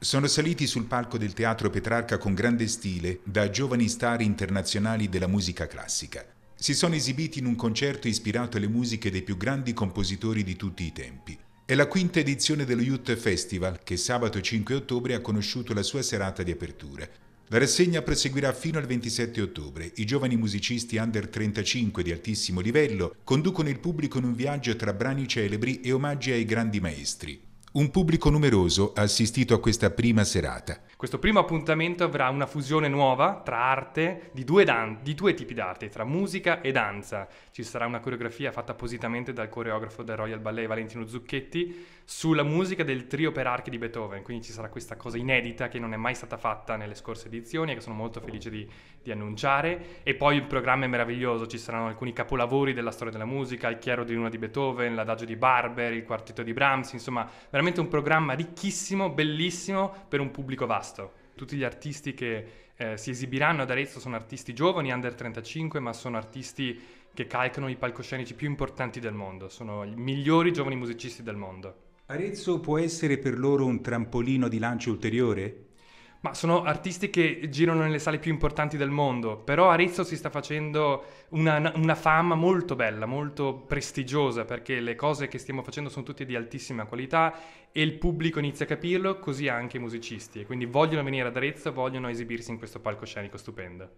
Sono saliti sul palco del Teatro Petrarca con grande stile da giovani star internazionali della musica classica. Si sono esibiti in un concerto ispirato alle musiche dei più grandi compositori di tutti i tempi. È la quinta edizione dello Youth Festival che sabato 5 ottobre ha conosciuto la sua serata di apertura. La rassegna proseguirà fino al 27 ottobre. I giovani musicisti under 35 di altissimo livello conducono il pubblico in un viaggio tra brani celebri e omaggi ai grandi maestri. Un pubblico numeroso ha assistito a questa prima serata. Questo primo appuntamento avrà una fusione nuova tra arte di due, dan- di due tipi d'arte, tra musica e danza. Ci sarà una coreografia fatta appositamente dal coreografo del Royal Ballet Valentino Zucchetti sulla musica del trio per archi di Beethoven, quindi ci sarà questa cosa inedita che non è mai stata fatta nelle scorse edizioni e che sono molto felice di, di annunciare. E poi il programma è meraviglioso, ci saranno alcuni capolavori della storia della musica, il chiaro di luna di Beethoven, l'adagio di Barber, il quartetto di Brahms, insomma veramente un programma ricchissimo, bellissimo per un pubblico vasto. Vasto. Tutti gli artisti che eh, si esibiranno ad Arezzo sono artisti giovani, under 35, ma sono artisti che calcano i palcoscenici più importanti del mondo, sono i migliori giovani musicisti del mondo. Arezzo può essere per loro un trampolino di lancio ulteriore? Ma sono artisti che girano nelle sale più importanti del mondo, però Arezzo si sta facendo una, una, fama molto bella, molto prestigiosa, perché le cose che stiamo facendo sono tutte di altissima qualità e il pubblico inizia a capirlo, così anche i musicisti. Quindi vogliono venire ad Arezzo, vogliono esibirsi in questo palcoscenico stupendo.